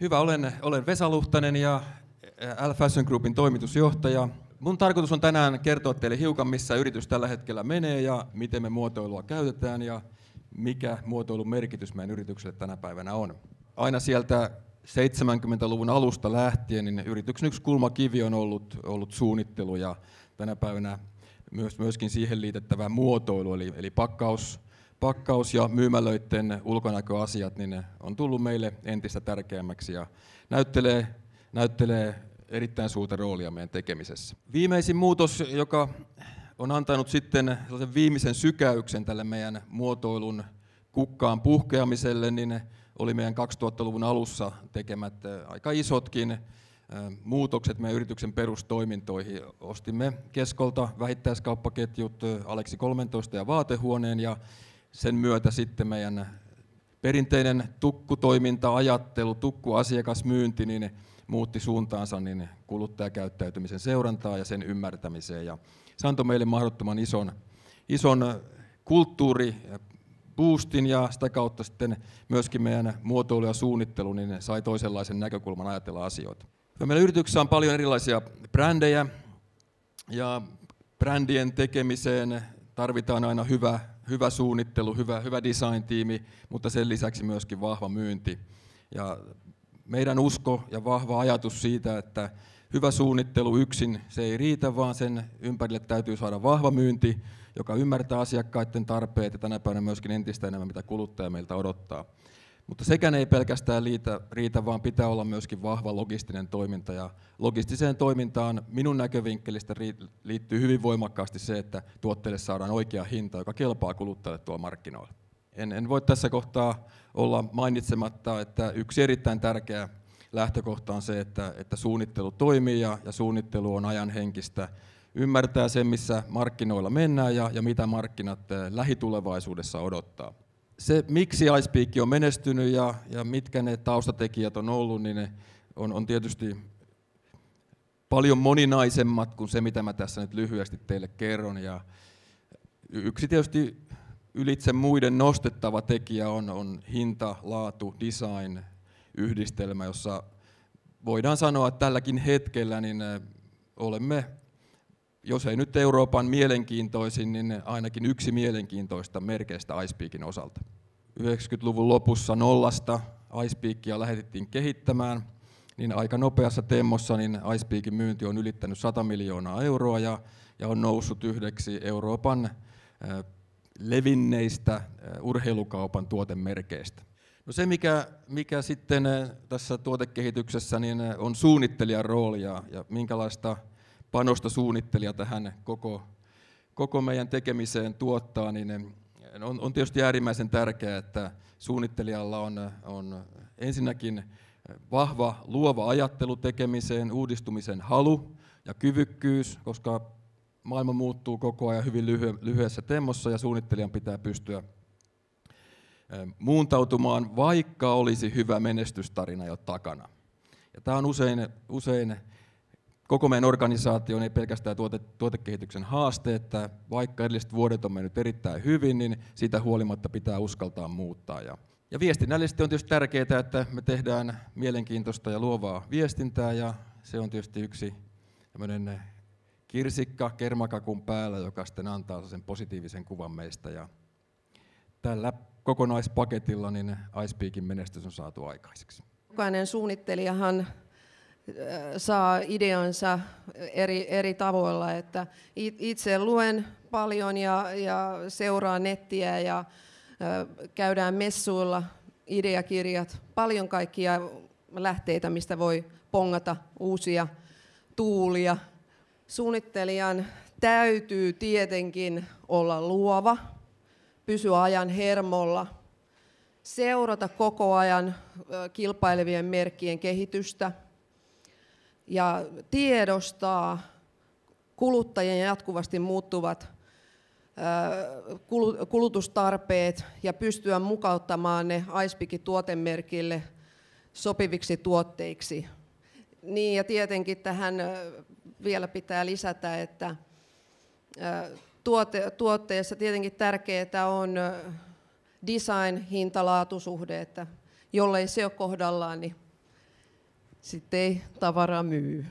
Hyvä, olen, olen Vesa Luhtanen ja L Fashion Groupin toimitusjohtaja. Mun tarkoitus on tänään kertoa teille hiukan, missä yritys tällä hetkellä menee ja miten me muotoilua käytetään ja mikä muotoilun merkitys meidän yritykselle tänä päivänä on. Aina sieltä 70-luvun alusta lähtien niin yrityksen yksi kulmakivi on ollut, ollut suunnittelu ja tänä päivänä myös, myöskin siihen liitettävä muotoilu, eli, eli pakkaus, pakkaus- ja myymälöiden ulkonäköasiat niin ne on tullut meille entistä tärkeämmäksi ja näyttelee, näyttelee erittäin suurta roolia meidän tekemisessä. Viimeisin muutos, joka on antanut sitten sellaisen viimeisen sykäyksen tälle meidän muotoilun kukkaan puhkeamiselle, niin oli meidän 2000-luvun alussa tekemät aika isotkin muutokset meidän yrityksen perustoimintoihin. Ostimme Keskolta vähittäiskauppaketjut Aleksi 13 ja vaatehuoneen ja sen myötä sitten meidän perinteinen tukkutoiminta-ajattelu, tukkuasiakasmyynti, niin muutti suuntaansa niin kuluttajakäyttäytymisen seurantaa ja sen ymmärtämiseen. Ja se antoi meille mahdottoman ison, ison kulttuuri boostin ja sitä kautta sitten myöskin meidän muotoilu ja suunnittelu niin sai toisenlaisen näkökulman ajatella asioita. Meillä yrityksessä on paljon erilaisia brändejä ja brändien tekemiseen tarvitaan aina hyvä hyvä suunnittelu, hyvä, hyvä design-tiimi, mutta sen lisäksi myöskin vahva myynti. Ja meidän usko ja vahva ajatus siitä, että hyvä suunnittelu yksin, se ei riitä, vaan sen ympärille täytyy saada vahva myynti, joka ymmärtää asiakkaiden tarpeet ja tänä päivänä myöskin entistä enemmän, mitä kuluttaja meiltä odottaa. Mutta sekään ei pelkästään liitä, riitä, vaan pitää olla myöskin vahva logistinen toiminta. Ja logistiseen toimintaan minun näkövinkkelistä liittyy hyvin voimakkaasti se, että tuotteelle saadaan oikea hinta, joka kelpaa kuluttajalle tuolla markkinoilla. En, en voi tässä kohtaa olla mainitsematta, että yksi erittäin tärkeä lähtökohta on se, että, että suunnittelu toimii ja, ja suunnittelu on ajanhenkistä. Ymmärtää sen, missä markkinoilla mennään ja, ja mitä markkinat eh, lähitulevaisuudessa odottaa se, miksi Icepeak on menestynyt ja, ja mitkä ne taustatekijät on ollut, niin ne on, on tietysti paljon moninaisemmat kuin se, mitä mä tässä nyt lyhyesti teille kerron. Ja yksi tietysti ylitse muiden nostettava tekijä on, on hinta, laatu, design, yhdistelmä, jossa voidaan sanoa, että tälläkin hetkellä niin olemme jos ei nyt Euroopan mielenkiintoisin, niin ainakin yksi mielenkiintoista merkeistä Icepeakin osalta. 90-luvun lopussa nollasta Icepeakia lähetettiin kehittämään, niin aika nopeassa temmossa niin Icepeakin myynti on ylittänyt 100 miljoonaa euroa ja, ja on noussut yhdeksi Euroopan levinneistä urheilukaupan tuotemerkeistä. No se, mikä, mikä sitten tässä tuotekehityksessä niin on suunnittelijan rooli ja, ja minkälaista panosta suunnittelija tähän koko, koko meidän tekemiseen tuottaa, niin eh, on, on tietysti äärimmäisen tärkeää, että suunnittelijalla on, on ensinnäkin vahva luova ajattelu tekemiseen, uudistumisen halu ja kyvykkyys, koska maailma muuttuu koko ajan hyvin lyhyessä temmossa ja suunnittelijan pitää pystyä eh, muuntautumaan, vaikka olisi hyvä menestystarina jo takana. Ja tämä on usein, usein koko meidän organisaation, ei pelkästään tuote, tuotekehityksen haaste, että vaikka edelliset vuodet on mennyt erittäin hyvin, niin siitä huolimatta pitää uskaltaa muuttaa. Ja, ja viestinnällisesti on tietysti tärkeää, että me tehdään mielenkiintoista ja luovaa viestintää, ja se on tietysti yksi tämmöinen kirsikka kermakakun päällä, joka sitten antaa sen positiivisen kuvan meistä. Ja tällä kokonaispaketilla niin Icepeakin menestys on saatu aikaiseksi. Jokainen suunnittelijahan saa ideansa eri, eri tavoilla. Että itse luen paljon ja, ja seuraa nettiä ja käydään messuilla ideakirjat, paljon kaikkia lähteitä, mistä voi pongata uusia tuulia. Suunnittelijan täytyy tietenkin olla luova, pysyä ajan hermolla, seurata koko ajan kilpailevien merkkien kehitystä – ja tiedostaa kuluttajien jatkuvasti muuttuvat kulutustarpeet ja pystyä mukauttamaan ne Aispikin tuotemerkille sopiviksi tuotteiksi. Niin ja tietenkin tähän vielä pitää lisätä, että tuote, tuotteessa tietenkin tärkeää on design, hinta, laatusuhde, että jollei se ole kohdallaan, niin sitten ei tavara myy.